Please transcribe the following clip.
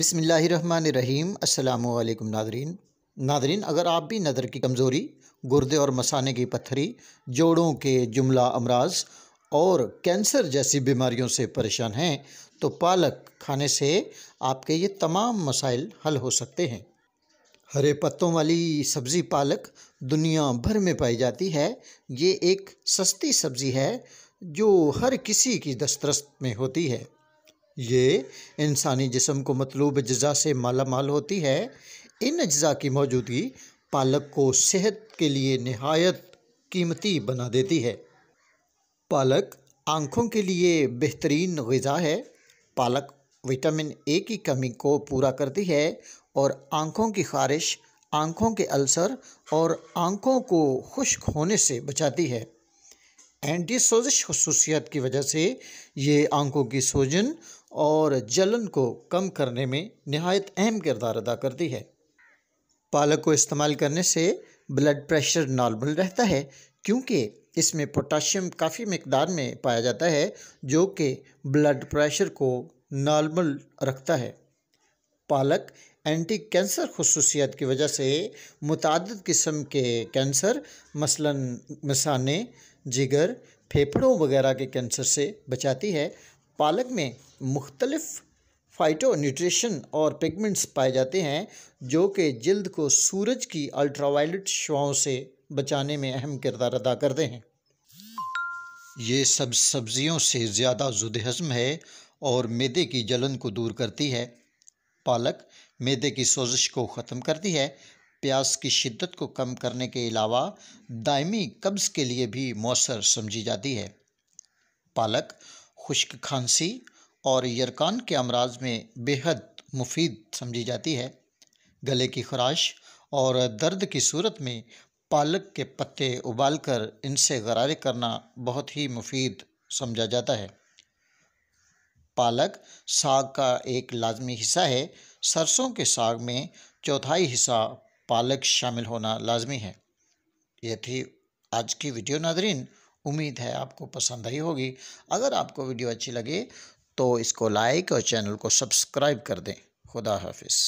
बिसमीम् अल्लाम Nadreen Nadreen अगर आप भी नज़र की कमज़ोरी गुर्दे और मसाने की पत्थरी जोड़ों के जुमला अमराज और कैंसर जैसी बीमारियों से परेशान हैं तो पालक खाने से आपके ये तमाम मसाइल हल हो सकते हैं हरे पत्तों वाली सब्ज़ी पालक दुनिया भर में पाई जाती है ये एक सस्ती सब्ज़ी है जो हर किसी की दस्तरस में होती है ये इंसानी जिसम को मतलूब अज्जा से माला माल होती है इन अज्जा की मौजूदगी पालक को सेहत के लिए नहायत कीमती बना देती है पालक आँखों के लिए बेहतरीन गज़ा है पालक विटामिन ए की कमी को पूरा करती है और आँखों की खारिश आँखों के अल्सर और आँखों को खुश्क होने से बचाती है एंटी सोजिश खसूसियात की वजह से ये आँखों की सोजन और जलन को कम करने में नहायत अहम किरदार अदा करती है पालक को इस्तेमाल करने से ब्लड प्रेशर नॉर्मल रहता है क्योंकि इसमें पोटाशियम काफ़ी मकदार में पाया जाता है जो कि ब्लड प्रेशर को नॉर्मल रखता है पालक एंटी कैंसर खसूसियात की वजह से मुतद किस्म के कैंसर मसलन मसाने जिगर फेफड़ों वगैरह के कैंसर से बचाती है पालक में मुख्तलफ़ फाइटो न्यूट्रिशन और पिगमेंट्स पाए जाते हैं जो कि जल्द को सूरज की अल्ट्रावायलेट शुआओं से बचाने में अहम किरदार अदा करते हैं ये सब सब्जियों से ज़्यादा जुद हज़म है और मैदे की जलन को दूर करती है पालक मैदे की सोजिश को ख़त्म करती है प्यास की शिद्दत को कम करने के अलावा दायमी कब्ज़ के लिए भी मौसर समझी जाती है पालक खुश्क खांसी और यरकान के अमराज में बेहद मुफीद समझी जाती है गले की खराश और दर्द की सूरत में पालक के पत्ते उबालकर इनसे गरारे करना बहुत ही मुफीद समझा जाता है पालक साग का एक लाजमी हिस्सा है सरसों के साग में चौथाई हिस्सा पालक शामिल होना लाजमी है ये थी आज की वीडियो नादरीन उम्मीद है आपको पसंद आई होगी अगर आपको वीडियो अच्छी लगे तो इसको लाइक और चैनल को सब्सक्राइब कर दें खुदा हाफिज़